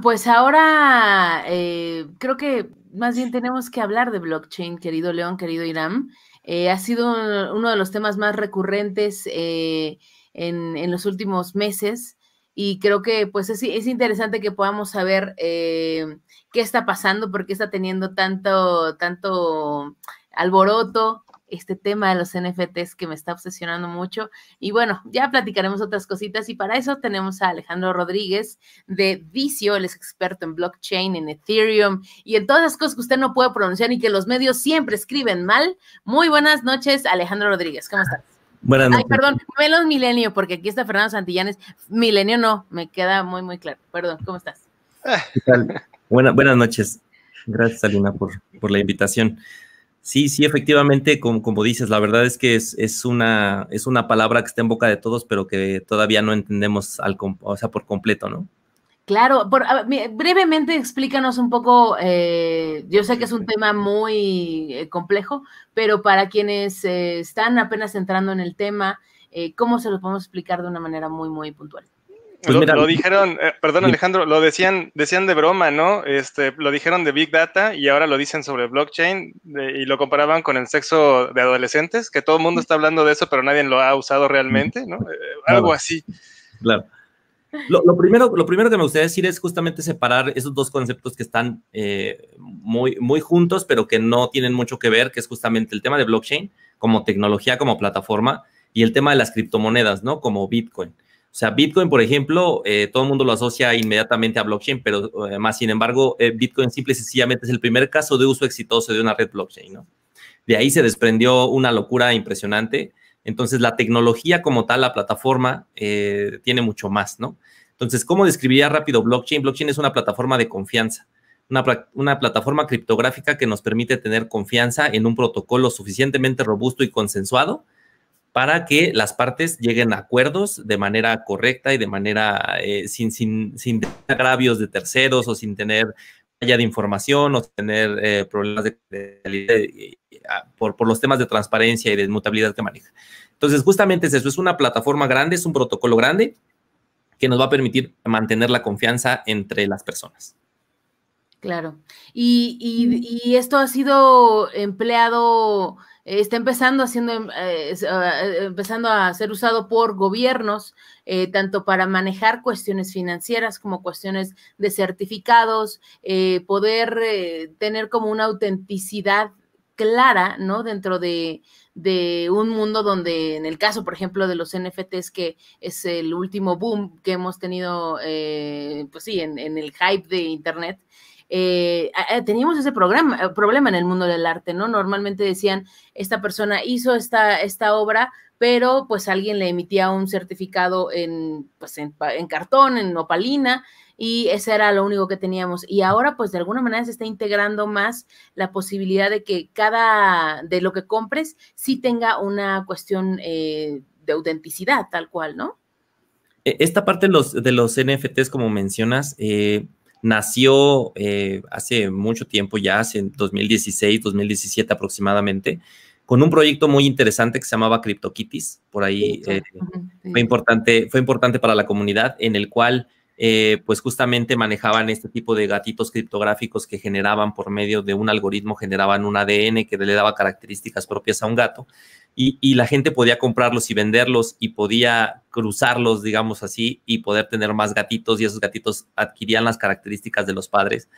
pues ahora eh, creo que más bien tenemos que hablar de blockchain, querido León, querido Irán. Eh, ha sido uno de los temas más recurrentes eh, en, los últimos meses y creo que pues es, es interesante que podamos saber qué está pasando, por qué está teniendo tanto, tanto alboroto, este tema de los NFTs que me está obsesionando mucho. Y bueno, ya platicaremos otras cositas y para eso tenemos a Alejandro Rodríguez de Vicio, él es experto en blockchain, en Ethereum y en todas las cosas que usted no puede pronunciar y que los medios siempre escriben mal. Muy buenas noches, Alejandro Rodríguez, ¿cómo estás? Buenas noches. Ay, perdón, Melos Milenio, porque aquí está Fernando Santillanes. Milenio no, me queda muy, muy claro. Perdón, ¿cómo estás? buenas noches. Gracias, Alina, por, por la invitación. Sí, sí, efectivamente, como, dices, la verdad es que es, es, una, es una palabra que está en boca de todos, pero que todavía no entendemos al, o sea, por completo, ¿no? Claro, brevemente explícanos un poco, eh, yo sé que es un tema muy eh, complejo, pero para quienes eh, están apenas entrando en el tema, ¿cómo se lo podemos explicar de una manera muy, muy puntual? Pues lo, dijeron, eh, perdón Alejandro, lo decían, decían de broma, ¿no? Este, lo dijeron de Big Data y ahora lo dicen sobre blockchain y lo comparaban con el sexo de adolescentes, que todo el mundo mm. está hablando de eso, pero nadie lo ha usado mm. realmente, ¿no? Eh, algo así. Claro. Lo, primero, lo primero que me gustaría decir es justamente separar esos dos conceptos que están eh, muy, muy juntos, pero que no tienen mucho que ver, que es justamente el tema de blockchain como tecnología, como plataforma, y el tema de las criptomonedas, ¿no? Como Bitcoin. O sea, Bitcoin, por ejemplo, eh, todo el mundo lo asocia inmediatamente a blockchain, pero eh, más sin embargo, eh, Bitcoin simple y sencillamente es el primer caso de uso exitoso de una red blockchain, ¿no? De ahí se desprendió una locura impresionante. Entonces, la tecnología como tal, la plataforma, tiene mucho más, ¿no? Entonces, ¿cómo describiría rápido blockchain? Blockchain es una plataforma de confianza. una, plataforma criptográfica que nos permite tener confianza en un protocolo suficientemente robusto y consensuado para que las partes lleguen a acuerdos de manera correcta y de manera eh, sin, sin, sin agravios de terceros o sin tener falla de información o tener eh, problemas eh, ah, por, los temas de transparencia y de mutabilidad que maneja. Entonces, justamente eso, es una plataforma grande, es un protocolo grande que nos va a permitir mantener la confianza entre las personas. Claro. y esto ha sido empleado está empezando, haciendo, eh, ah, eh, empezando a ser usado por gobiernos, eh, tanto para manejar cuestiones financieras como cuestiones de certificados, poder tener como una autenticidad clara, ¿no? Dentro de, un mundo donde, en el caso, por ejemplo, de los NFTs, que es el último boom que hemos tenido, pues sí, en el hype de Internet, eh, teníamos ese programa, eh, problema en el mundo del arte, ¿no? Normalmente decían, esta persona hizo esta, esta obra, pero pues alguien le emitía un certificado en, pues, en, cartón, en opalina, y ese era lo único que teníamos. Y ahora pues de alguna manera se está integrando más la posibilidad de que cada, de lo que compres, sí tenga una cuestión eh, de autenticidad, tal cual, ¿no? E, esta parte de los, de los NFTs, como mencionas, eh, nació eh, hace mucho tiempo ya, hace 2016, 2017 aproximadamente, con un proyecto muy interesante que se llamaba CryptoKitties. Por ahí eh, fue, importante, fue importante para la comunidad, en el cual eh, pues justamente manejaban este tipo de gatitos criptográficos que generaban por medio de un algoritmo, generaban un ADN que le daba características propias a un gato y, la gente podía comprarlos y venderlos y podía cruzarlos, digamos así, y poder tener más gatitos y esos gatitos adquirían las características de los padres.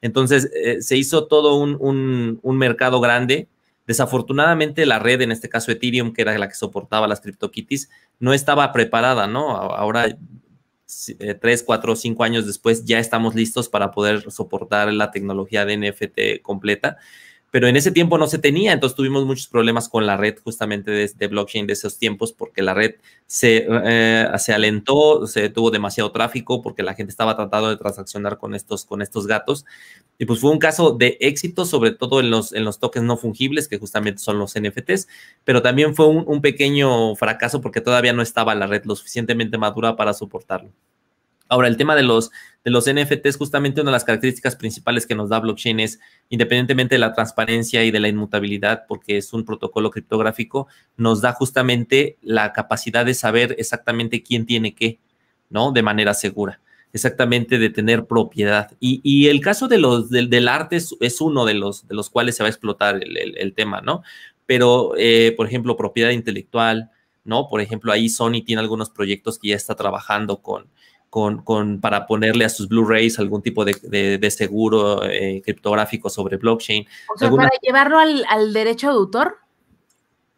Entonces eh, se hizo todo un, mercado grande. Desafortunadamente la red, en este caso Ethereum, que era la que soportaba las CryptoKitties, no estaba preparada, ¿no? Ahora eh, tres, cuatro, o cinco años después ya estamos listos para poder soportar la tecnología de NFT completa pero en ese tiempo no se tenía, entonces tuvimos muchos problemas con la red justamente de, blockchain de esos tiempos, porque la red se, eh, se alentó, se tuvo demasiado tráfico, porque la gente estaba tratando de transaccionar con estos, con estos gatos, y pues fue un caso de éxito, sobre todo en los, en los tokens no fungibles, que justamente son los NFTs, pero también fue un pequeño fracaso porque todavía no estaba la red lo suficientemente madura para soportarlo. Ahora, el tema de los, de los NFTs, justamente una de las características principales que nos da blockchain es, independientemente de la transparencia y de la inmutabilidad, porque es un protocolo criptográfico, nos da justamente la capacidad de saber exactamente quién tiene qué, ¿no? De manera segura, exactamente de tener propiedad. Y, el caso de los, del arte es, uno de los, de los cuales se va a explotar el, tema, ¿no? Pero, eh, por ejemplo, propiedad intelectual, ¿no? Por ejemplo, ahí Sony tiene algunos proyectos que ya está trabajando con con, con, para ponerle a sus Blu-rays algún tipo de, seguro eh, criptográfico sobre blockchain. O sea, para llevarlo al, derecho de autor.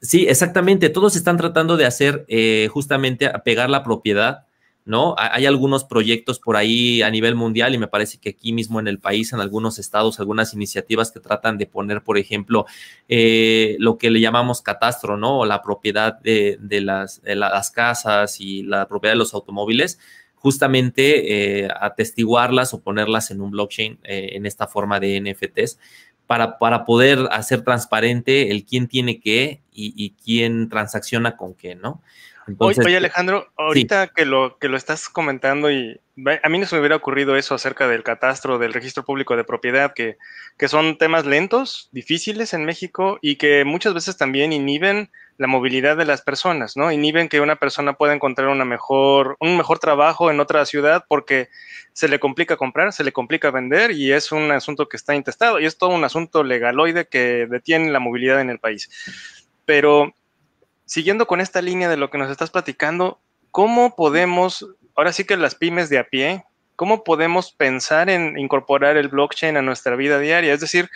Sí, exactamente. Todos están tratando de hacer eh, justamente pegar la propiedad, ¿no? Hay algunos proyectos por ahí a nivel mundial y me parece que aquí mismo en el país, en algunos estados, algunas iniciativas que tratan de poner, por ejemplo, eh, lo que le llamamos catastro, ¿no? O la propiedad de, las, las casas y la propiedad de los automóviles justamente eh, atestiguarlas o ponerlas en un blockchain eh, en esta forma de NFTs para, para, poder hacer transparente el quién tiene qué y, quién transacciona con qué, ¿no? Entonces, Oye, eh, Alejandro, ahorita que, lo, que lo estás comentando y a mí no se me hubiera ocurrido eso acerca del catastro, del registro público de propiedad, que, que son temas lentos, difíciles en México y que muchas veces también inhiben la movilidad de las personas, ¿no? Inhiben que una persona pueda encontrar una mejor, un mejor trabajo en otra ciudad porque se le complica comprar, se le complica vender y es un asunto que está intestado y es todo un asunto legaloide que detiene la movilidad en el país. Pero siguiendo con esta línea de lo que nos estás platicando, ¿cómo podemos, ahora sí que las pymes de a pie, cómo podemos pensar en incorporar el blockchain a nuestra vida diaria? Es decir,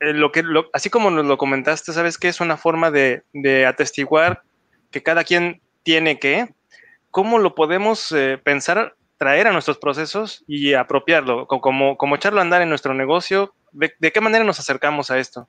eh, lo que, así como nos lo comentaste, ¿sabes qué? Es una forma de, de atestiguar que cada quien tiene que, ¿cómo lo podemos eh, pensar, traer a nuestros procesos y apropiarlo? Como, como echarlo a andar en nuestro negocio, de qué manera nos acercamos a esto?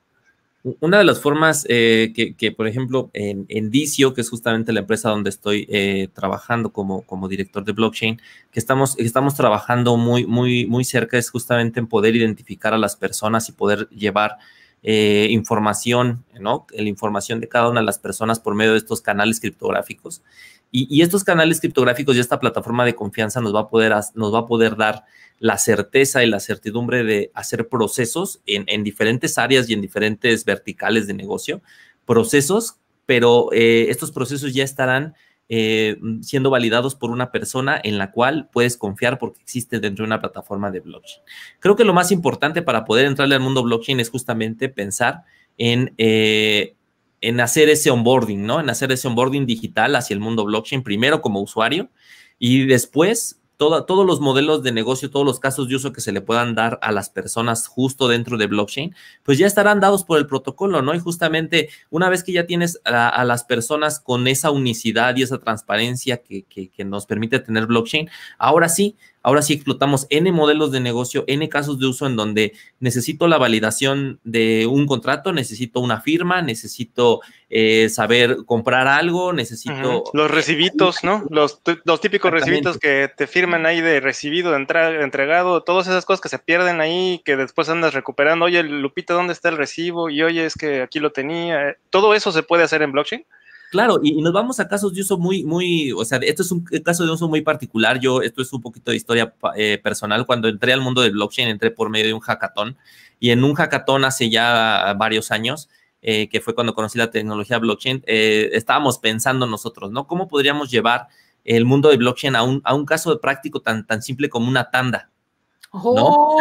Una de las formas eh, que, por ejemplo, en, Dicio, que es justamente la empresa donde estoy eh, trabajando como, como director de blockchain, que estamos, estamos trabajando muy, muy, muy cerca, es justamente en poder identificar a las personas y poder llevar eh, información, ¿no? La información de cada una de las personas por medio de estos canales criptográficos. Y, estos canales criptográficos y esta plataforma de confianza nos va, a poder, nos va a poder dar la certeza y la certidumbre de hacer procesos en, diferentes áreas y en diferentes verticales de negocio, procesos, pero eh, estos procesos ya estarán eh, mm, siendo validados por una persona en la cual puedes confiar porque existe dentro de una plataforma de blockchain. Creo que lo más importante para poder entrarle al mundo blockchain es justamente pensar en, eh, en hacer ese onboarding, ¿no? En hacer ese onboarding digital hacia el mundo blockchain, primero como usuario y después todos los modelos de negocio, todos los casos de uso que se le puedan dar a las personas justo dentro de blockchain, pues ya estarán dados por el protocolo, ¿no? Y justamente una vez que ya tienes a, las personas con esa unicidad y esa transparencia que, que nos permite tener blockchain, ahora sí Ahora sí explotamos N modelos de negocio, N casos de uso en donde necesito la validación de un contrato, necesito una firma, necesito eh, saber comprar algo, necesito... Los recibitos, ¿no? Los, típicos recibitos que te firman ahí de recibido, de, entregado, todas esas cosas que se pierden ahí, que después andas recuperando. Oye, Lupita, ¿dónde está el recibo? Y oye, es que aquí lo tenía. Eh, todo eso se puede hacer en blockchain. Claro, y, nos vamos a casos de uso muy, muy, o sea, esto es un caso de uso muy particular. Yo, esto es un poquito de historia eh, personal. Cuando entré al mundo de blockchain, entré por medio de un hackathon. Y en un hackathon hace ya varios años, eh, que fue cuando conocí la tecnología blockchain, eh, estábamos pensando nosotros, ¿no? ¿Cómo podríamos llevar el mundo de blockchain a un, a un caso de práctico tan, tan simple como una tanda? Oh,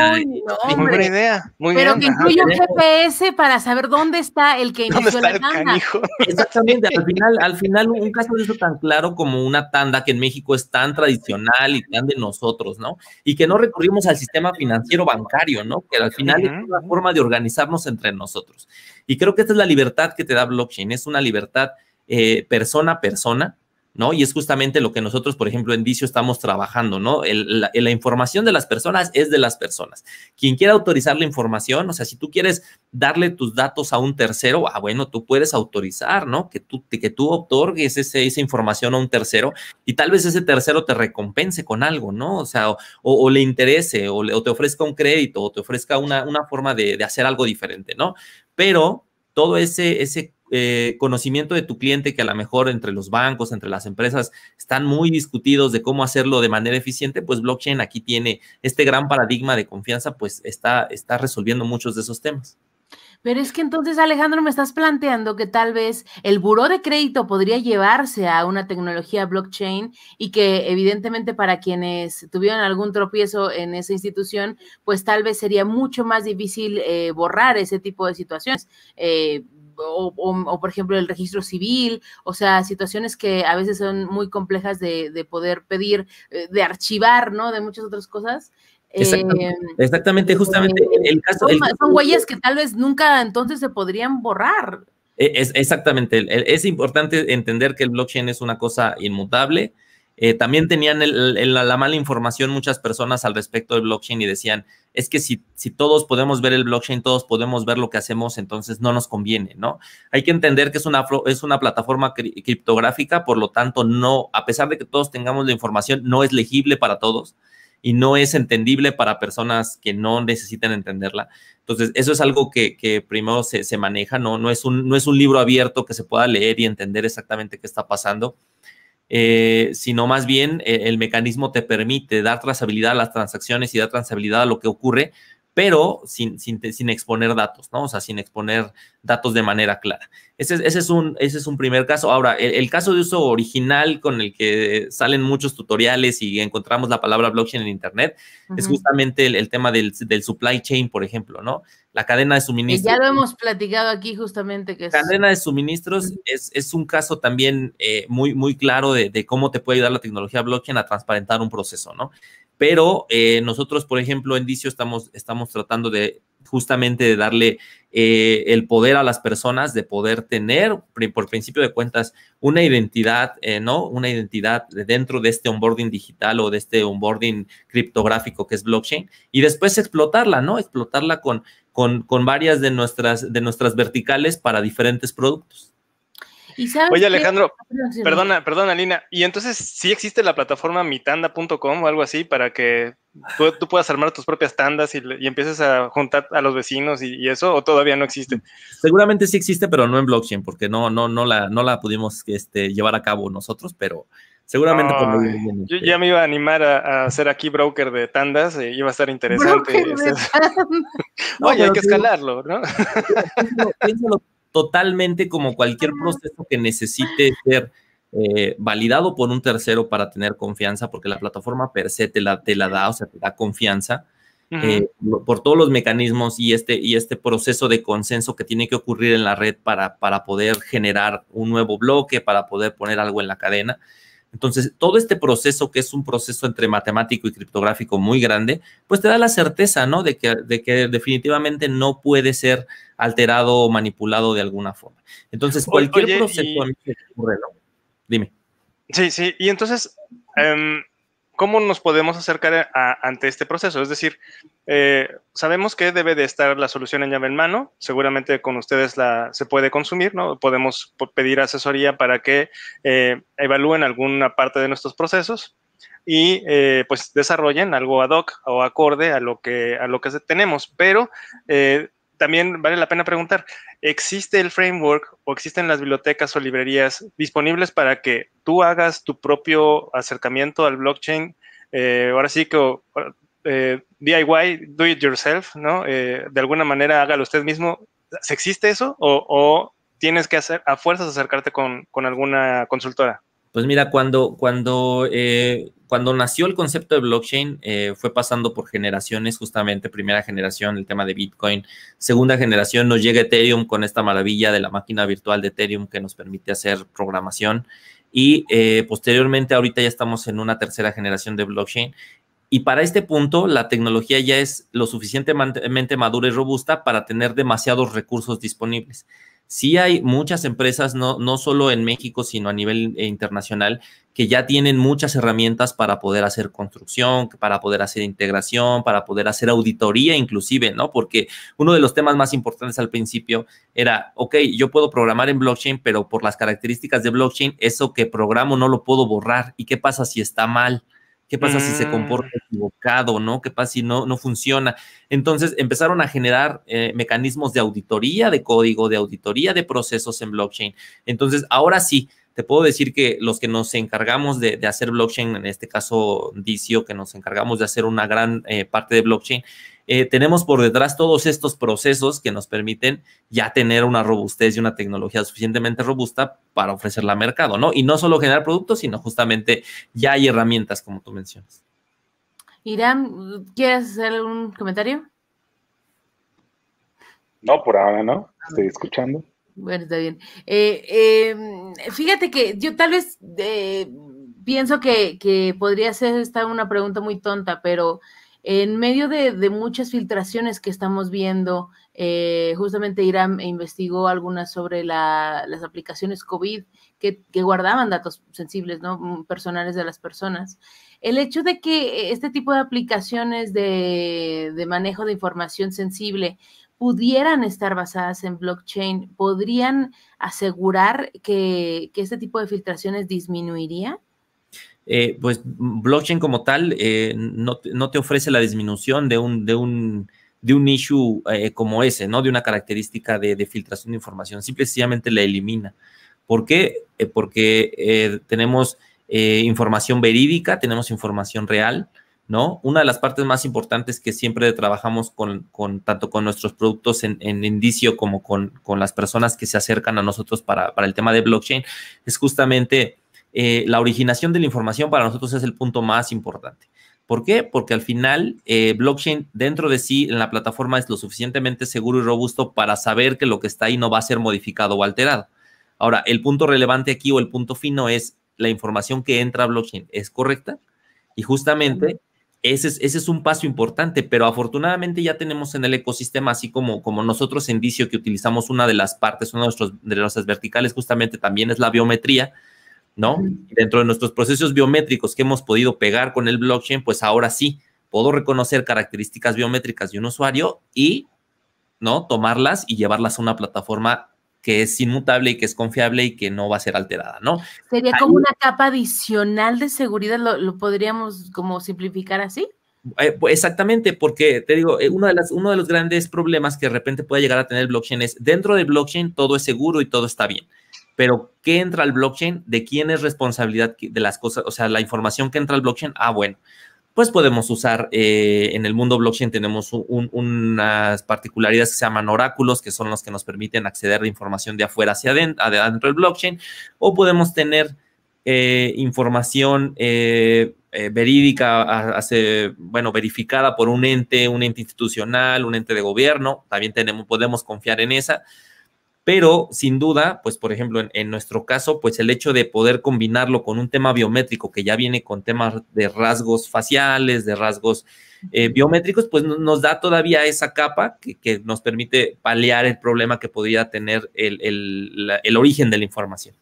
no, buena idea. pero que incluya un GPS para saber dónde está el que inició la tanda. Exactamente, al final, al final, un caso de eso tan claro como una tanda que en México es tan tradicional y tan de nosotros, ¿no? Y que no recurrimos al sistema financiero bancario, ¿no? Que al final es una forma de organizarnos entre nosotros. Y creo que esta es la libertad que te da blockchain, es una libertad eh, persona a persona, ¿no? Y es justamente lo que nosotros, por ejemplo, en Dicio estamos trabajando, ¿no? la, información de las personas es de las personas. Quien quiera autorizar la información, o sea, si tú quieres darle tus datos a un tercero, ah, bueno, tú puedes autorizar, ¿no? Que tú, que tú otorgues esa información a un tercero y tal vez ese tercero te recompense con algo, ¿no? O sea, o, le interese, o, le, te ofrezca un crédito, o te ofrezca una, una forma de, hacer algo diferente, ¿no? Pero todo ese, ese eh, conocimiento de tu cliente que a lo mejor entre los bancos, entre las empresas, están muy discutidos de cómo hacerlo de manera eficiente, pues blockchain aquí tiene este gran paradigma de confianza, pues está, está resolviendo muchos de esos temas. Pero es que entonces, Alejandro, me estás planteando que tal vez el buró de crédito podría llevarse a una tecnología blockchain y que evidentemente para quienes tuvieron algún tropiezo en esa institución, pues tal vez sería mucho más difícil eh, borrar ese tipo de situaciones. Eh, o, por ejemplo el registro civil, o sea, situaciones que a veces son muy complejas de, poder pedir, eh, de archivar, ¿no? De muchas otras cosas. Eh, exactamente, justamente eh, el caso. Son, huellas que tal vez nunca entonces se podrían borrar. E, es, exactamente, es importante entender que el blockchain es una cosa inmutable, eh, también tenían la, mala información muchas personas al respecto del blockchain y decían, es que si, todos podemos ver el blockchain, todos podemos ver lo que hacemos, entonces no nos conviene, ¿no? Hay que entender que es una, es una plataforma criptográfica, por lo tanto, no, a pesar de que todos tengamos la información, no es legible para todos y no es entendible para personas que no necesiten entenderla. Entonces, eso es algo que, primero se, maneja, ¿no? No es, un, no es un libro abierto que se pueda leer y entender exactamente qué está pasando. Eh, sino más bien eh, el mecanismo te permite dar trazabilidad a las transacciones y dar trazabilidad a lo que ocurre pero sin, sin, sin, exponer datos, ¿no? O sea, sin exponer datos de manera clara. Ese, es, un, ese es, un, primer caso. Ahora, el, caso de uso original con el que salen muchos tutoriales y encontramos la palabra blockchain en Internet es justamente el, tema del, supply chain, por ejemplo, ¿no? La cadena de suministros. ya lo hemos platicado aquí justamente que es... Cadena de suministros es, un caso también eh, muy, muy claro de, cómo te puede ayudar la tecnología blockchain a transparentar un proceso, ¿no? pero eh, nosotros, por ejemplo, en Dicio estamos, tratando de justamente de darle eh, el poder a las personas de poder tener, por principio de cuentas, una identidad, eh, ¿no? Una identidad dentro de este onboarding digital o de este onboarding criptográfico que es blockchain y después explotarla, ¿no? Explotarla con, con varias de nuestras, de nuestras verticales para diferentes productos. Oye, Alejandro, ah, perdona, perdona, Lina. ¿Y entonces sí existe la plataforma mitanda.com o algo así para que tú, puedas armar tus propias tandas y, empieces a juntar a los vecinos y, eso? ¿O todavía no existe? Seguramente sí existe, pero no en blockchain, porque no, no, no, la, no la pudimos este, llevar a cabo nosotros, pero seguramente Yo este. ya me iba a animar a, hacer ser aquí broker de tandas, eh, iba a estar interesante. Oye, hay que escalarlo, ¿no? totalmente como cualquier proceso que necesite ser eh, validado por un tercero para tener confianza, porque la plataforma per se te la, da, o sea, te da confianza. Eh, por todos los mecanismos y este, y este proceso de consenso que tiene que ocurrir en la red para, para poder generar un nuevo bloque, para poder poner algo en la cadena. Entonces, todo este proceso, que es un proceso entre matemático y criptográfico muy grande, pues te da la certeza, ¿no? De que, de que definitivamente no puede ser alterado o manipulado de alguna forma. Entonces, cualquier proceso ocurre, Dime. Sí, sí, y entonces, em, ¿cómo nos podemos acercar ante este proceso? Es decir, eh, sabemos que debe de estar la solución en llave en mano, seguramente con ustedes la, se puede consumir, ¿no? Podemos pedir asesoría para que eh, evalúen alguna parte de nuestros procesos, y eh, pues desarrollen algo ad hoc o acorde a lo que a lo que tenemos pero también vale la pena preguntar, ¿existe el framework o existen las bibliotecas o librerías disponibles para que tú hagas tu propio acercamiento al blockchain? Eh, ahora sí que eh, DIY, do it yourself, ¿no? Eh, de alguna manera hágalo usted mismo. ¿Existe eso o, tienes que hacer a fuerzas acercarte con alguna consultora? Pues mira, cuando, cuando, eh, cuando nació el concepto de blockchain, eh, fue pasando por generaciones, justamente primera generación, el tema de Bitcoin, segunda generación nos llega Ethereum con esta maravilla de la máquina virtual de Ethereum que nos permite hacer programación. Y eh, posteriormente, ahorita ya estamos en una tercera generación de blockchain. Y para este punto, la tecnología ya es lo suficientemente madura y robusta para tener demasiados recursos disponibles sí hay muchas empresas, no, solo en México, sino a nivel eh, internacional, que ya tienen muchas herramientas para poder hacer construcción, para poder hacer integración, para poder hacer auditoría inclusive, ¿no? Porque uno de los temas más importantes al principio era, ok, yo puedo programar en blockchain, pero por las características de blockchain, eso que programo no lo puedo borrar. ¿Y qué pasa si está mal? ¿Qué pasa si se mm. comporta equivocado, no? ¿Qué pasa si no, no funciona? Entonces empezaron a generar eh, mecanismos de auditoría de código, de auditoría de procesos en blockchain. Entonces, ahora sí, te puedo decir que los que nos encargamos de, hacer blockchain, en este caso Dicio, que nos encargamos de hacer una gran eh, parte de blockchain, eh, tenemos por detrás todos estos procesos que nos permiten ya tener una robustez y una tecnología suficientemente robusta para ofrecerla al mercado, ¿no? Y no solo generar productos, sino justamente ya hay herramientas, como tú mencionas. Irán, ¿quieres hacer algún comentario? No, por ahora no, estoy escuchando. Bueno, está bien. Eh, eh, fíjate que yo tal vez eh, pienso que, podría ser esta una pregunta muy tonta, pero en medio de, muchas filtraciones que estamos viendo, justamente Irán investigó algunas sobre las aplicaciones COVID que, guardaban datos sensibles, ¿no? Mm, personales de las personas. El hecho de que este tipo de aplicaciones de, de manejo de información sensible pudieran estar basadas en blockchain, ¿podrían asegurar que, este tipo de filtraciones disminuiría? Eh, pues blockchain como tal eh, no, te ofrece la disminución de un, de de un issue eh, como ese, ¿no? De una característica de, de filtración de información, simple y sencillamente la elimina. ¿Por qué? porque tenemos información verídica, tenemos información real, ¿no? Una de las partes más importantes que siempre trabajamos con, tanto con nuestros productos en, indicio como con, las personas que se acercan a nosotros para, el tema de blockchain es justamente eh, la originación de la información para nosotros es el punto más importante. ¿Por qué? Porque al final eh, blockchain dentro de sí en la plataforma es lo suficientemente seguro y robusto para saber que lo que está ahí no va a ser modificado o alterado. Ahora, el punto relevante aquí o el punto fino es la información que entra a blockchain es correcta y justamente ese es, un paso importante, pero afortunadamente ya tenemos en el ecosistema, así como, como nosotros en Vicio, que utilizamos una de las partes, una de, nuestros, de nuestras verticales justamente también es la biometría, ¿no? dentro de nuestros procesos biométricos que hemos podido pegar con el blockchain, pues ahora sí, puedo reconocer características biométricas de un usuario y, ¿no? Tomarlas y llevarlas a una plataforma que es inmutable y que es confiable y que no va a ser alterada, ¿no? Sería como una capa adicional de seguridad, lo, podríamos como simplificar así. Eh, pues, exactamente, porque te digo, eh, uno, de uno de los grandes problemas que de repente puede llegar a tener el blockchain es dentro del blockchain todo es seguro y todo está bien, pero ¿qué entra al blockchain? ¿De quién es responsabilidad de las cosas? O sea, la información que entra al blockchain, ah, bueno, pues podemos usar, eh, en el mundo blockchain tenemos unas particularidades que se llaman oráculos, que son los que nos permiten acceder de información de afuera hacia adentro, del blockchain, o podemos tener eh, información eh, verídica, bueno, verificada por un ente, un ente institucional, un ente de gobierno, también tenemos, podemos confiar en esa, pero sin duda, pues por ejemplo, en, nuestro caso, pues el hecho de poder combinarlo con un tema biométrico que ya viene con temas de rasgos faciales, de rasgos eh, biométricos, pues nos da todavía esa capa que, nos permite paliar el problema que podría tener el, origen de la información.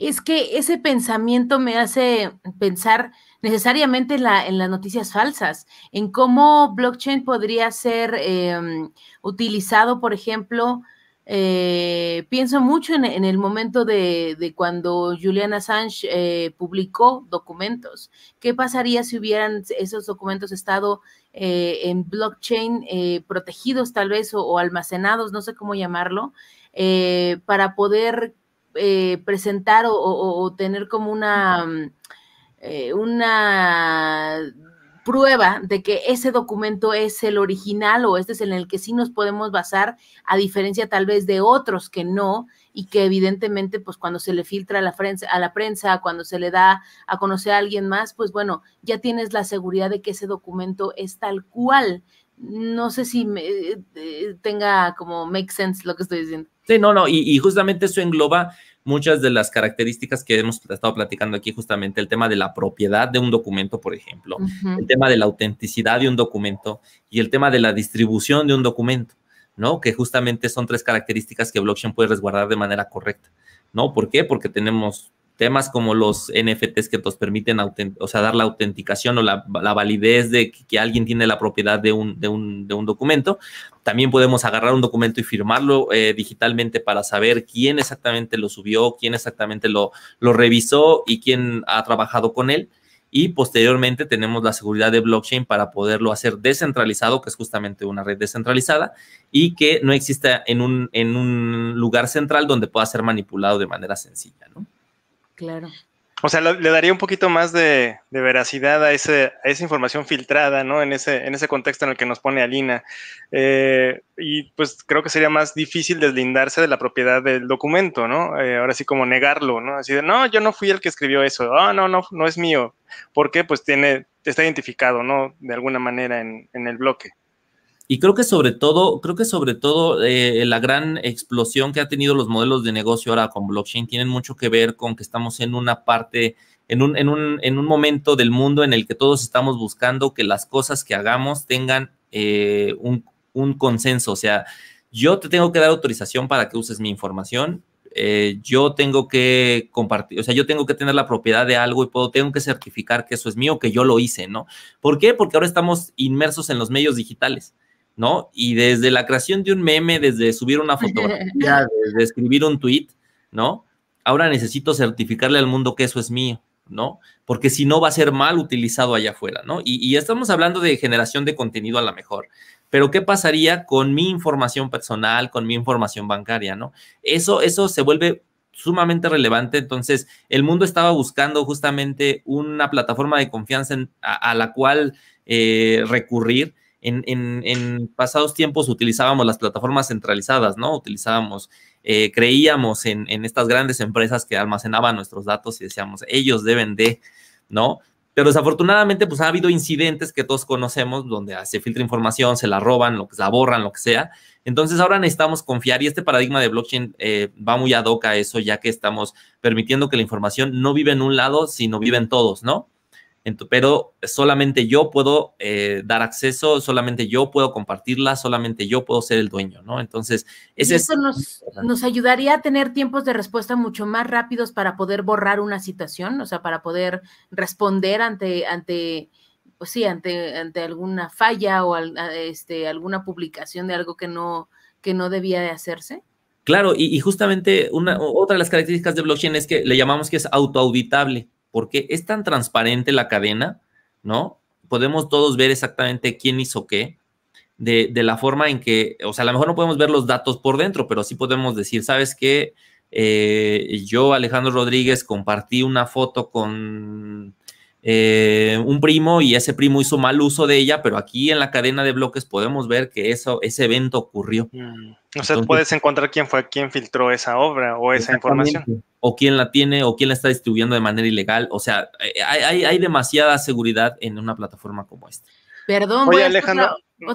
Es que ese pensamiento me hace pensar necesariamente en, la, en, las noticias falsas, en cómo blockchain podría ser em, utilizado, por ejemplo, eh, pienso mucho en, el momento de, cuando Julian Assange eh, publicó documentos. ¿Qué pasaría si hubieran esos documentos estado eh, en blockchain protegidos tal vez o, almacenados, no sé cómo llamarlo, para poder presentar o, o, tener como una, mm, una prueba de que ese documento es el original o este es en el que sí nos podemos basar, a diferencia tal vez de otros que no, y que evidentemente, pues cuando se le filtra a la prensa, a la prensa cuando se le da a conocer a alguien más, pues bueno, ya tienes la seguridad de que ese documento es tal cual. No sé si me, eh, eh, tenga como make sense lo que estoy diciendo. Sí, no, no, y justamente eso engloba muchas de las características que hemos estado platicando aquí, justamente el tema de la propiedad de un documento, por ejemplo, el tema de la autenticidad de un documento y el tema de la distribución de un documento, ¿no? Que justamente son tres características que blockchain puede resguardar de manera correcta, ¿no? ¿Por qué? Porque tenemos temas como los NFTs que nos permiten o sea, dar la autenticación o la, validez de que, alguien tiene la propiedad de un, documento. También podemos agarrar un documento y firmarlo eh, digitalmente para saber quién exactamente lo subió, quién exactamente lo, revisó y quién ha trabajado con él. Y posteriormente tenemos la seguridad de blockchain para poderlo hacer descentralizado, que es justamente una red descentralizada, y que no exista en un, en un lugar central donde pueda ser manipulado de manera sencilla, ¿no? Claro. O sea, le daría un poquito más de, veracidad a, esa información filtrada, ¿no? En ese, en ese contexto en el que nos pone Alina. Eh, y pues creo que sería más difícil deslindarse de la propiedad del documento, ¿no? Eh, ahora sí como negarlo, ¿no? Así de, no, yo no fui el que escribió eso. Ah, no, no, no es mío. ¿Por qué? Pues tiene, está identificado, ¿no? De alguna manera en el bloque. Y creo que sobre todo, creo que sobre todo eh, la gran explosión que ha tenido los modelos de negocio ahora con blockchain tienen mucho que ver con que estamos en una parte, en un, en un, momento del mundo en el que todos estamos buscando que las cosas que hagamos tengan eh, un, consenso. O sea, yo te tengo que dar autorización para que uses mi información. Eh, yo tengo que compartir, o sea, yo tengo que tener la propiedad de algo y puedo, tengo que certificar que eso es mío, que yo lo hice, ¿no? ¿Por qué? Porque ahora estamos inmersos en los medios digitales. ¿no? Y desde la creación de un meme, desde subir una fotografía, desde escribir un tweet, ¿no? Ahora necesito certificarle al mundo que eso es mío, ¿no? Porque si no va a ser mal utilizado allá afuera, ¿no? Y, estamos hablando de generación de contenido a la mejor. Pero ¿qué pasaría con mi información personal, con mi información bancaria, ¿no? Eso, eso se vuelve sumamente relevante. Entonces, el mundo estaba buscando justamente una plataforma de confianza a, la cual eh, recurrir en, pasados tiempos utilizábamos las plataformas centralizadas, ¿no? Utilizábamos, eh, creíamos en, estas grandes empresas que almacenaban nuestros datos y decíamos, ellos deben de, ¿no? Pero desafortunadamente, pues ha habido incidentes que todos conocemos donde ah, se filtra información, se la roban, lo que la borran, lo que sea. Entonces ahora necesitamos confiar y este paradigma de blockchain eh, va muy ad hoc eso, ya que estamos permitiendo que la información no vive en un lado, sino vive en todos, ¿no? pero solamente yo puedo eh, dar acceso, solamente yo puedo compartirla, solamente yo puedo ser el dueño, ¿no? Entonces, ese eso nos, nos, ayudaría a tener tiempos de respuesta mucho más rápidos para poder borrar una situación, o sea, para poder responder ante, ante pues sí, ante, ante alguna falla o este, alguna publicación de algo que no, que no debía de hacerse. Claro, y, justamente una, otra de las características de blockchain es que le llamamos que es autoauditable porque es tan transparente la cadena, ¿no? Podemos todos ver exactamente quién hizo qué, de, la forma en que, o sea, a lo mejor no podemos ver los datos por dentro, pero sí podemos decir, ¿sabes qué? Eh, yo, Alejandro Rodríguez, compartí una foto con eh, un primo y ese primo hizo mal uso de ella, pero aquí en la cadena de bloques podemos ver que eso, ese evento ocurrió. Mm. O sea, puedes encontrar quién fue quien filtró esa obra o esa información. O quién la tiene o quién la está distribuyendo de manera ilegal. O sea, eh, hay, demasiada seguridad en una plataforma como esta. Perdón, Otra,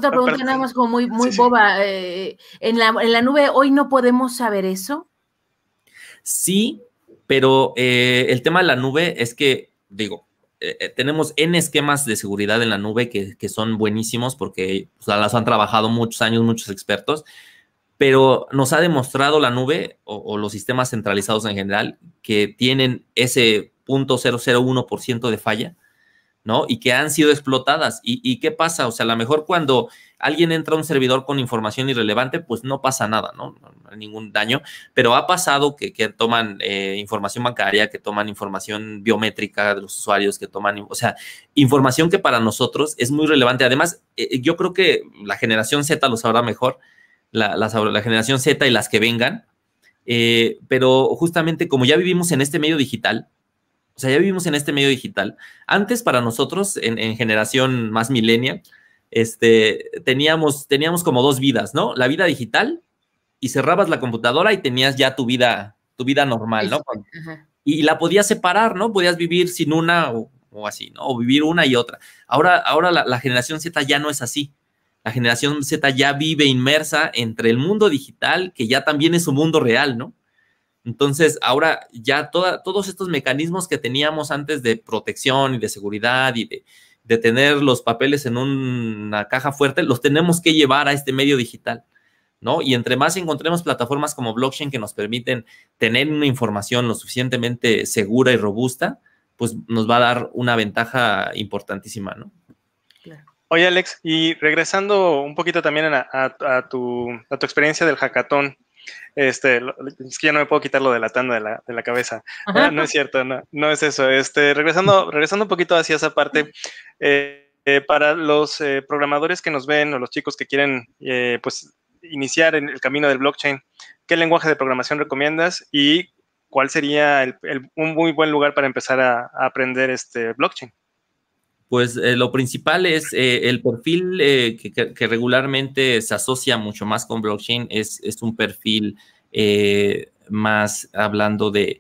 ah, pregunta nada más como muy, muy boba. Eh, ¿en, la, nube hoy no podemos saber eso? Sí, pero el tema de la nube es que, digo, eh, eh, tenemos N esquemas de seguridad en la nube que, son buenísimos porque las han trabajado muchos años, muchos expertos, pero nos ha demostrado la nube o, los sistemas centralizados en general que tienen ese 0.001% de falla ¿no? Y que han sido explotadas. ¿Y, ¿Y, qué pasa? O sea, a lo mejor cuando alguien entra a un servidor con información irrelevante, pues no pasa nada, ¿no? No, hay ningún daño, pero ha pasado que, toman eh, información bancaria, que toman información biométrica de los usuarios, que toman, o sea, información que para nosotros es muy relevante. Además, eh, yo creo que la generación Z lo sabrá mejor, la, la, generación Z y las que vengan, eh, pero justamente como ya vivimos en este medio digital, o sea, ya vivimos en este medio digital. Antes para nosotros, en, generación más milenia, este, teníamos, teníamos como dos vidas, ¿no? La vida digital y cerrabas la computadora y tenías ya tu vida, tu vida normal, ¿no? Y la podías separar, ¿no? Podías vivir sin una o, así, ¿no? O vivir una y otra. Ahora, ahora la, generación Z ya no es así. La generación Z ya vive inmersa entre el mundo digital, que ya también es un mundo real, ¿no? Entonces, ahora ya todos estos mecanismos que teníamos antes de protección y de seguridad y de, tener los papeles en una caja fuerte, los tenemos que llevar a este medio digital. ¿No? Y entre más encontremos plataformas como blockchain que nos permiten tener una información lo suficientemente segura y robusta, pues nos va a dar una ventaja importantísima, ¿no? Oye, Alex, y regresando un poquito también a, tu, a tu, experiencia del hackathon, este, es que ya no me puedo quitarlo de la tanda de la, cabeza. No, es cierto, no, es eso. Este, regresando, regresando un poquito hacia esa parte, eh, eh, para los eh, programadores que nos ven o los chicos que quieren pues, iniciar en el camino del blockchain, ¿qué lenguaje de programación recomiendas y cuál sería un muy buen lugar para empezar a, a aprender este blockchain? pues eh, lo principal es eh, el perfil eh, que, regularmente se asocia mucho más con blockchain, es, es un perfil más hablando de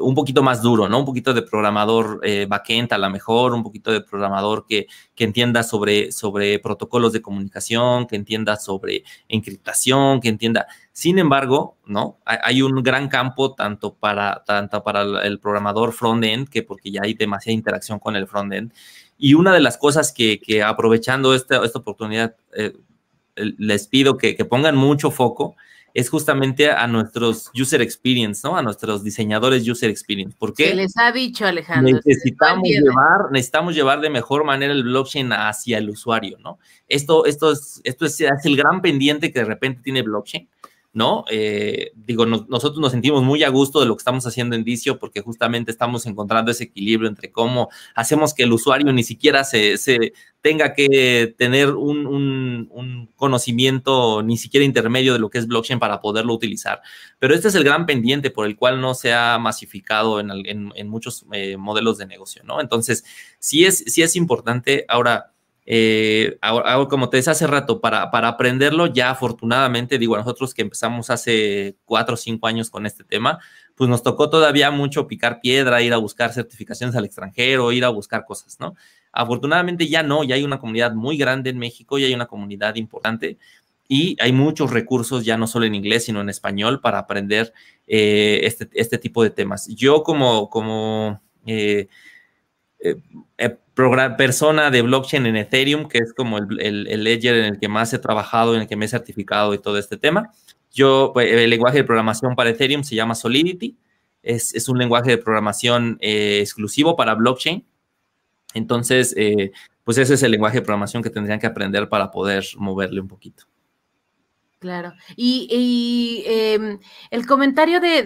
un poquito más duro, ¿no? Un poquito de programador backend a lo mejor, un poquito de programador que, entienda sobre, sobre protocolos de comunicación, que entienda sobre encriptación, que entienda... Sin embargo, ¿no? Hay un gran campo tanto para, tanto para el programador front-end, que porque ya hay demasiada interacción con el frontend, y una de las cosas que, aprovechando esta, oportunidad eh, les pido que, pongan mucho foco es justamente a nuestros user experience, ¿no? A nuestros diseñadores user experience. porque Se les ha dicho, Alejandro. Necesitamos llevar, necesitamos llevar de mejor manera el blockchain hacia el usuario, ¿no? Esto, esto, es, esto es el gran pendiente que de repente tiene blockchain ¿no? Eh, digo, nosotros nos sentimos muy a gusto de lo que estamos haciendo en Dicio porque justamente estamos encontrando ese equilibrio entre cómo hacemos que el usuario ni siquiera se, tenga que tener un, conocimiento ni siquiera intermedio de lo que es blockchain para poderlo utilizar. Pero este es el gran pendiente por el cual no se ha masificado en, en, muchos eh, modelos de negocio, ¿no? Entonces, si es, sí es importante. Ahora, eh, como te decía hace rato, para, para aprenderlo ya afortunadamente, digo, nosotros que empezamos hace cuatro o cinco años con este tema, pues nos tocó todavía mucho picar piedra, ir a buscar certificaciones al extranjero, ir a buscar cosas, ¿no? Afortunadamente ya no, ya hay una comunidad muy grande en México, ya hay una comunidad importante y hay muchos recursos ya no solo en inglés, sino en español para aprender eh, este, este, tipo de temas. Yo como, como eh, persona de blockchain en Ethereum, que es como el, ledger en el que más he trabajado, en el que me he certificado y todo este tema. Yo, pues, el lenguaje de programación para Ethereum se llama Solidity. Es, un lenguaje de programación eh, exclusivo para blockchain. Entonces, eh, pues ese es el lenguaje de programación que tendrían que aprender para poder moverle un poquito. Claro. Y, em, el comentario de,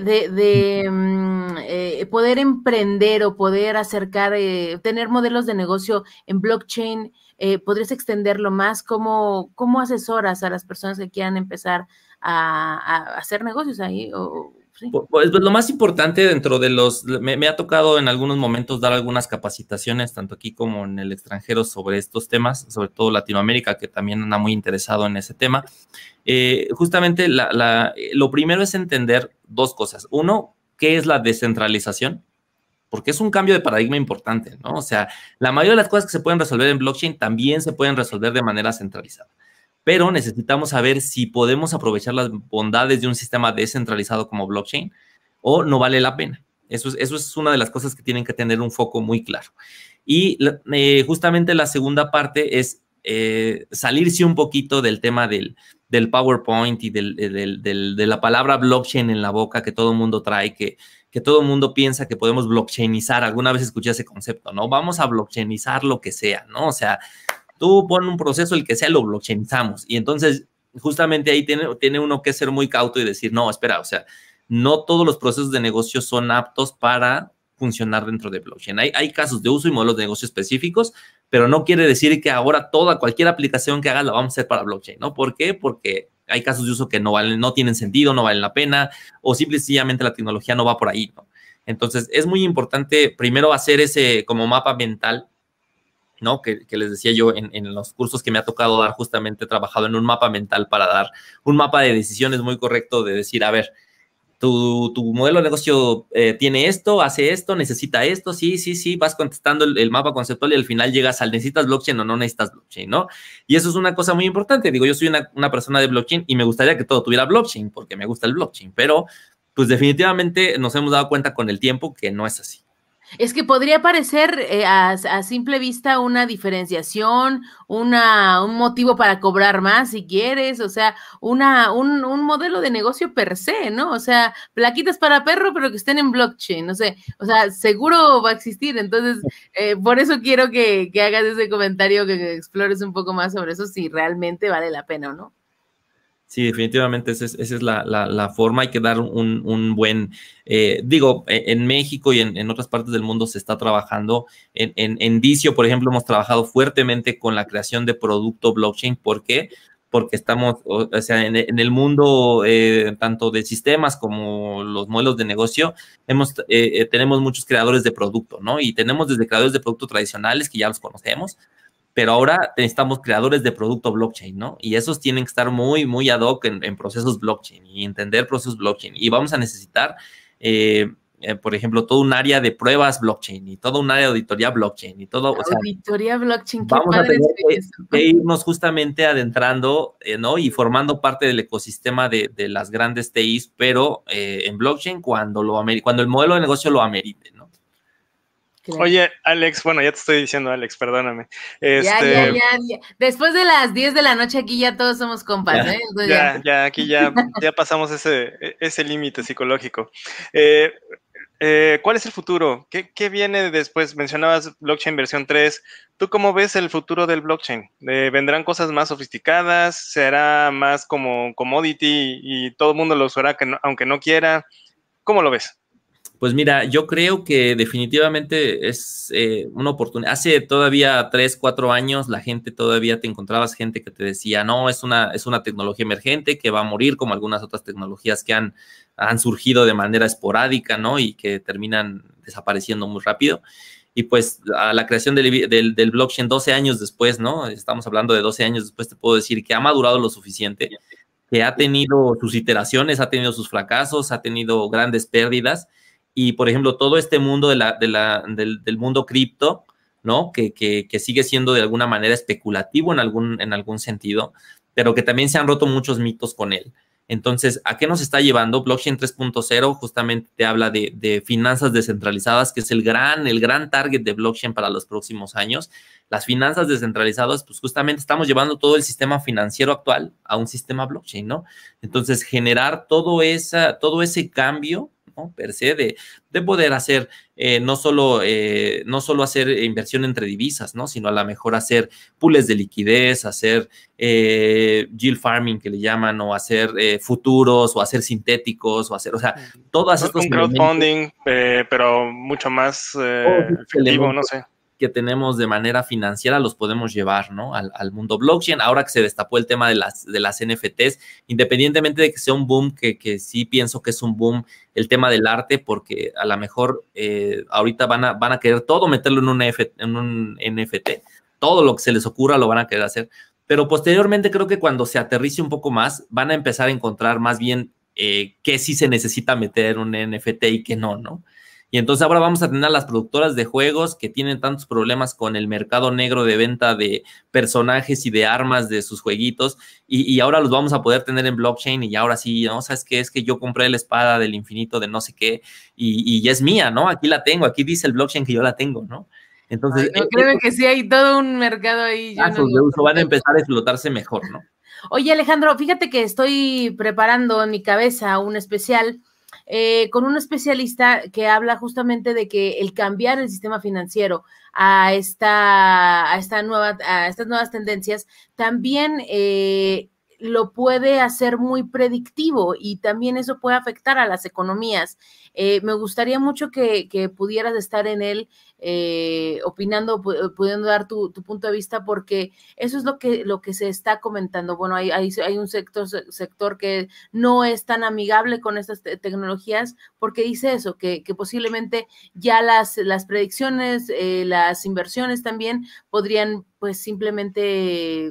mm, eh, poder emprender o poder acercar, eh, tener modelos de negocio en blockchain, eh, ¿podrías extenderlo más? ¿Cómo, ¿Cómo asesoras a las personas que quieran empezar a, a hacer negocios ahí? O, pues, pues, lo más importante dentro de los, me, ha tocado en algunos momentos dar algunas capacitaciones, tanto aquí como en el extranjero, sobre estos temas, sobre todo Latinoamérica, que también anda muy interesado en ese tema. Eh, justamente lo primero es entender dos cosas. Uno, ¿qué es la descentralización? Porque es un cambio de paradigma importante, ¿no? O sea, la mayoría de las cosas que se pueden resolver en blockchain también se pueden resolver de manera centralizada pero necesitamos saber si podemos aprovechar las bondades de un sistema descentralizado como blockchain o no vale la pena. Eso es, una de las cosas que tienen que tener un foco muy claro. Y eh, justamente la segunda parte es eh, salirse un poquito del tema del, PowerPoint y eh, de la palabra blockchain en la boca que todo el mundo trae, que, que todo el mundo piensa que podemos blockchainizar. Alguna vez escuché ese concepto, ¿no? Vamos a blockchainizar lo que sea, ¿no? O sea, tú pon un proceso, el que sea, lo blockchainizamos. Y entonces, justamente ahí tiene, tiene uno que ser muy cauto y decir, no, espera, o sea, no todos los procesos de negocio son aptos para funcionar dentro de blockchain. Hay, hay, casos de uso y modelos de negocio específicos, pero no quiere decir que ahora toda cualquier aplicación que hagas la vamos a hacer para blockchain, ¿no? ¿Por qué? Porque hay casos de uso que no valen, no tienen sentido, no valen la pena, o simplemente la tecnología no va por ahí, ¿no? Entonces es muy importante primero hacer ese como mapa mental ¿no? Que, les decía yo en, los cursos que me ha tocado dar, justamente he trabajado en un mapa mental para dar un mapa de decisiones muy correcto de decir, a ver, tu, modelo de negocio eh, tiene esto, hace esto, necesita esto, sí, sí, sí, vas contestando el, mapa conceptual y al final llegas al necesitas blockchain o no necesitas blockchain, ¿no? Y eso es una cosa muy importante. Digo, yo soy una, una persona de blockchain y me gustaría que todo tuviera blockchain porque me gusta el blockchain, pero pues definitivamente nos hemos dado cuenta con el tiempo que no es así. Es que podría parecer eh, a, simple vista una diferenciación, una, un motivo para cobrar más si quieres, o sea, una, un, modelo de negocio per se, ¿no? O sea, plaquitas para perro, pero que estén en blockchain, no sé, o sea, seguro va a existir. Entonces, eh, por eso quiero que, hagas ese comentario, que explores un poco más sobre eso, si realmente vale la pena o no. Sí, definitivamente esa es, la, forma. Hay que dar un, buen, eh, digo, e, en México y en, otras partes del mundo se está trabajando. En, en, Vicio, por ejemplo, hemos trabajado fuertemente con la creación de producto blockchain. ¿Por qué? Porque estamos, o, sea, en, el mundo eh, tanto de sistemas como los modelos de negocio, hemos, eh, tenemos muchos creadores de producto, ¿no? Y tenemos desde creadores de producto tradicionales que ya los conocemos, pero ahora necesitamos creadores de producto blockchain, ¿no? Y esos tienen que estar muy, muy ad hoc en, procesos blockchain y entender procesos blockchain. Y vamos a necesitar, eh, eh, por ejemplo, todo un área de pruebas blockchain y todo un área de auditoría blockchain y todo. auditoría blockchain, qué vamos padre a que, irnos justamente adentrando, eh, ¿no? Y formando parte del ecosistema de, las grandes TIs, pero en blockchain cuando, lo cuando el modelo de negocio lo amerite, ¿no? Oye, Alex, bueno, ya te estoy diciendo, Alex, perdóname. Este, ya, ya, ya, Después de las 10 de la noche aquí ya todos somos compas, ya, ¿eh? ya, ya, aquí ya, ya pasamos ese, ese límite psicológico. Eh, eh, ¿Cuál es el futuro? ¿Qué, viene después? Mencionabas blockchain versión 3. ¿Tú cómo ves el futuro del blockchain? Eh, ¿Vendrán cosas más sofisticadas? ¿Será más como commodity y todo el mundo lo usará aunque no quiera? ¿Cómo lo ves? Pues mira, yo creo que definitivamente es eh, una oportunidad. Hace todavía tres, cuatro años la gente todavía te encontrabas gente que te decía, no, es una, es una tecnología emergente que va a morir como algunas otras tecnologías que han, han surgido de manera esporádica, ¿no? Y que terminan desapareciendo muy rápido. Y pues a la creación del, del, del blockchain 12 años después, ¿no? Estamos hablando de 12 años después, te puedo decir que ha madurado lo suficiente, que ha tenido sus iteraciones, ha tenido sus fracasos, ha tenido grandes pérdidas y, por ejemplo, todo este mundo de la, de la, del, mundo cripto, ¿no? Que, que, sigue siendo de alguna manera especulativo en algún, en algún sentido, pero que también se han roto muchos mitos con él. Entonces, ¿a qué nos está llevando? Blockchain 3.0 justamente te habla de, de, finanzas descentralizadas, que es el gran, el gran target de blockchain para los próximos años. Las finanzas descentralizadas, pues justamente estamos llevando todo el sistema financiero actual a un sistema blockchain, ¿no? Entonces, generar todo, esa, todo ese cambio per se, de, poder hacer eh, no, solo, eh, no solo hacer inversión entre divisas, ¿no? sino a lo mejor hacer pools de liquidez, hacer eh, yield farming que le llaman, o hacer eh, futuros, o hacer sintéticos, o hacer, o sea, todas estas... Un crowdfunding, pero mucho más efectivo, no sé que tenemos de manera financiera los podemos llevar ¿no? al, mundo blockchain. Ahora que se destapó el tema de las, de las NFTs, independientemente de que sea un boom, que, que sí pienso que es un boom el tema del arte, porque a lo mejor eh, ahorita van a, van a querer todo meterlo en un, en un NFT, todo lo que se les ocurra lo van a querer hacer. Pero posteriormente creo que cuando se aterrice un poco más, van a empezar a encontrar más bien que eh, qué sí se necesita meter un NFT y qué no, ¿no? Y entonces ahora vamos a tener a las productoras de juegos que tienen tantos problemas con el mercado negro de venta de personajes y de armas de sus jueguitos. Y, ahora los vamos a poder tener en blockchain. Y ahora sí, ¿no? ¿Sabes qué? Es que yo compré la espada del infinito de no sé qué y, y es mía, ¿no? Aquí la tengo, aquí dice el blockchain que yo la tengo, ¿no? Entonces. Eh, creo eh, que sí hay todo un mercado ahí. Casos no de van a empezar a explotarse mejor, ¿no? Oye, Alejandro, fíjate que estoy preparando en mi cabeza un especial eh, con un especialista que habla justamente de que el cambiar el sistema financiero a, esta, a, esta nueva, a estas nuevas tendencias también... Eh, lo puede hacer muy predictivo y también eso puede afectar a las economías. Eh, me gustaría mucho que, pudieras estar en él eh, opinando, pudiendo dar tu, punto de vista, porque eso es lo que, lo que se está comentando. Bueno, hay, hay, un sector, sector que no es tan amigable con estas tecnologías, porque dice eso, que, posiblemente ya las, las predicciones, eh, las inversiones también podrían pues simplemente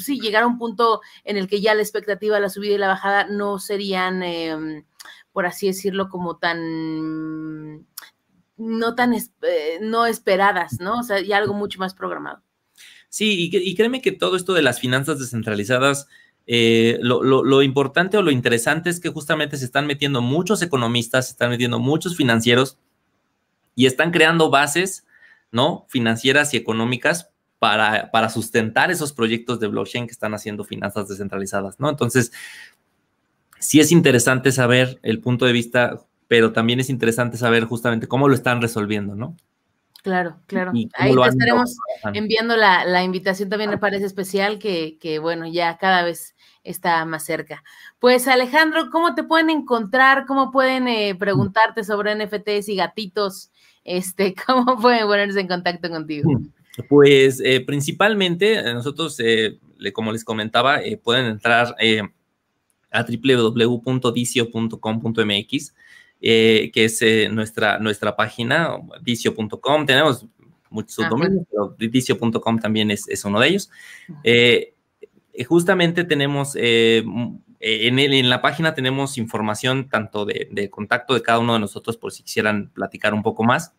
sí llegar a un punto en el que ya la expectativa, la subida y la bajada no serían em, por así decirlo, como tan, no tan, eh, no esperadas, ¿no? O sea, y algo mucho más programado. Sí, y, créeme que todo esto de las finanzas descentralizadas, eh, lo, importante o lo interesante es que justamente se están metiendo muchos economistas, se están metiendo muchos financieros y están creando bases, ¿no? Financieras y económicas para, para sustentar esos proyectos de blockchain que están haciendo finanzas descentralizadas, ¿no? Entonces, sí es interesante saber el punto de vista, pero también es interesante saber justamente cómo lo están resolviendo, ¿no? Claro, claro. Ahí te estaremos enviando la, invitación también, me parece especial, que, que, bueno, ya cada vez está más cerca. Pues Alejandro, ¿cómo te pueden encontrar? ¿Cómo pueden eh, preguntarte sobre NFTs y gatitos? Este, ¿Cómo pueden ponerse en contacto contigo? Mm, pues eh, principalmente eh, nosotros, como les comentaba, pueden entrar a www.dicio.com.mx, eh, que es eh, nuestra, nuestra página, dicio.com. Tenemos muchos ah, subdominios, pero dicio.com también es, uno de ellos. Eh, justamente tenemos, en, en, la página tenemos información tanto de contacto de cada uno de nosotros por si quisieran platicar un poco más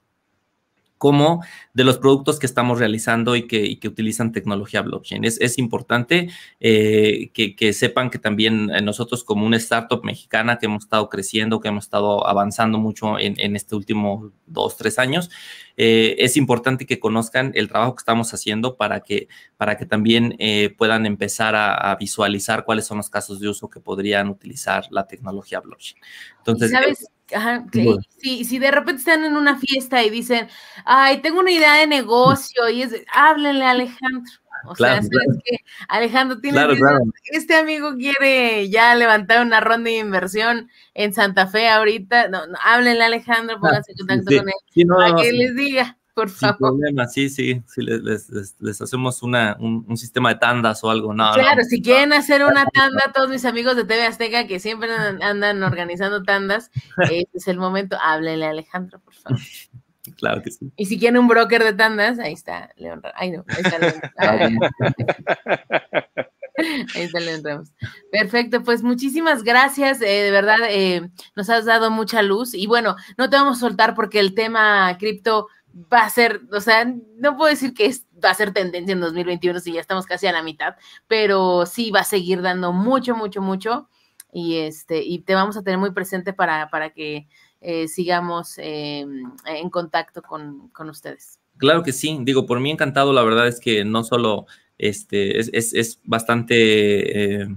como de los productos que estamos realizando y que, utilizan tecnología blockchain. Es, importante eh, que, sepan que también eh, nosotros como una startup mexicana que hemos estado creciendo, que hemos estado avanzando mucho en, este último dos, tres años, eh, es importante que conozcan el trabajo que estamos haciendo para que, para que también puedan empezar a, visualizar cuáles son los casos de uso que podrían utilizar la tecnología blockchain. Entonces, Ajá, si, de repente están en una fiesta y dicen, ay, tengo una idea de negocio, y es, háblenle a Alejandro. O sea, es que Alejandro tiene este amigo quiere ya levantar una ronda de inversión en Santa Fe ahorita. No, no háblenle a Alejandro, ah, para hacer contacto con él para que les diga por favor. problema, sí, sí, sí les, hacemos un, sistema de tandas o algo, Claro, si quieren hacer una tanda, todos mis amigos de TV Azteca que siempre andan organizando tandas, eh, es el momento, Háblele, Alejandro, por favor. Claro que sí. Y si quieren un broker de tandas, ahí está León Ay, no, ahí está Ahí está Perfecto, pues muchísimas gracias. Eh, de verdad, eh, nos has dado mucha luz. Y bueno, no te vamos a soltar porque el tema cripto va a ser, o sea, no puedo decir que va a ser tendencia en 2021 si ya estamos casi a la mitad, pero sí va a seguir dando mucho, mucho, mucho y este y te vamos a tener muy presente para, que eh, sigamos em, en contacto con, ustedes. Claro que sí, digo, por mí encantado, la verdad es que no solo este, es, bastante eh,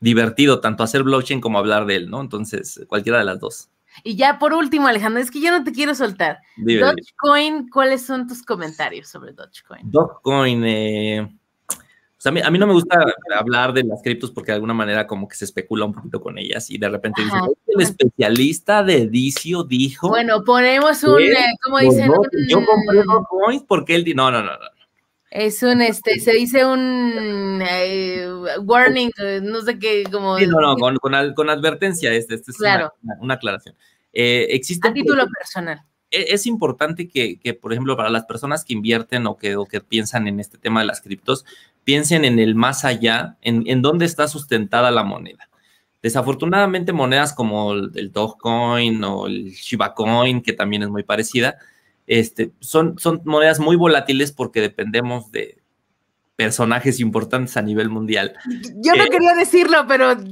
divertido tanto hacer blockchain como hablar de él, ¿no? Entonces, cualquiera de las dos. Y ya por último, Alejandro, es que yo no te quiero soltar. Dogecoin, ¿cuáles son tus comentarios sobre Dogecoin? Dogecoin, eh, pues a, mí, no me gusta hablar de las criptos porque de alguna manera como que se especula un poquito con ellas y de repente dicen, el especialista de Dicio dijo... Bueno, ponemos un, eh, dicen? yo compré Dogecoin porque él... no, no, no. Es un, este, se dice un eh, warning, eh, no sé qué, como... no, no, con, advertencia, este, este es una, aclaración. Eh, existe... A título personal. E, es, importante que, que, por ejemplo, para las personas que invierten o que, o que piensan en este tema de las criptos, piensen en el más allá, en, en dónde está sustentada la moneda. Desafortunadamente, monedas como el, el Dogecoin o el Shiba Coin, que también es muy parecida, este, son, son monedas muy volátiles porque dependemos de personajes importantes a nivel mundial. Yo no eh, quería decirlo, pero sí,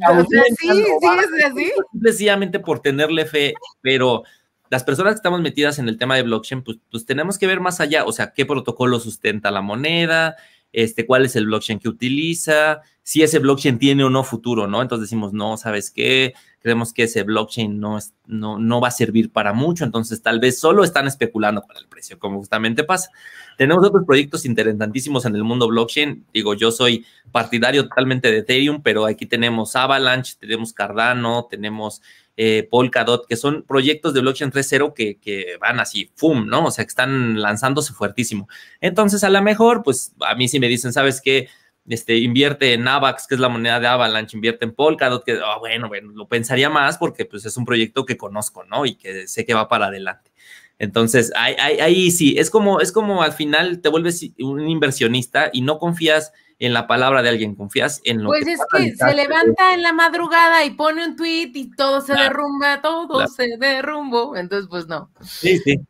sí es así. por tenerle fe, pero las personas que estamos metidas en el tema de blockchain, pues, pues tenemos que ver más allá, o sea, qué protocolo sustenta la moneda, este, cuál es el blockchain que utiliza, si ese blockchain tiene o no futuro, ¿no? Entonces decimos, no, ¿sabes qué? Creemos que ese blockchain no, no, no va a servir para mucho, entonces tal vez solo están especulando con el precio, como justamente pasa. Tenemos otros proyectos interesantísimos en el mundo blockchain. Digo, yo soy partidario totalmente de Ethereum, pero aquí tenemos Avalanche, tenemos Cardano, tenemos eh, Polkadot, que son proyectos de blockchain 3.0 que, van así, ¡fum! ¿no? O sea, que están lanzándose fuertísimo. Entonces, a lo mejor, pues a mí si me dicen, ¿sabes qué? Este, invierte en Avax, que es la moneda de Avalanche, invierte en Polkadot, que, ah, bueno, bueno, lo pensaría más porque pues es un proyecto que conozco, ¿no? Y que sé que va para adelante. Entonces, ahí, sí, es como, es como al final te vuelves un inversionista y no confías en la palabra de alguien, confías en lo pues que... Pues es que se levanta en la madrugada y pone un tweet y todo se derrumba, todo se rumbo. entonces pues no. Sí, sí.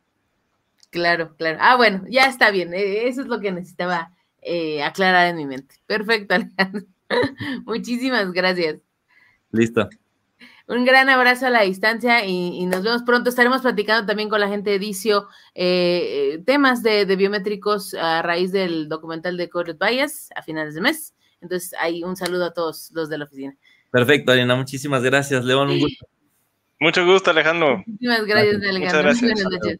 Claro, claro. Ah, bueno, ya está bien, eh, eso es lo que necesitaba eh, aclarar en mi mente. Perfecto, Alejandro. Muchísimas gracias. Listo. Un gran abrazo a la distancia y, nos vemos pronto. Estaremos platicando también con la gente de Dicio eh, eh, temas de, biométricos a raíz del documental de Corlet Bayas a finales de mes. Entonces, ahí un saludo a todos los de la oficina. Perfecto, Ariana. Muchísimas gracias, León. Un gusto. Mucho gusto, Alejandro. Muchísimas gracias, Alejandro. Muchas gracias.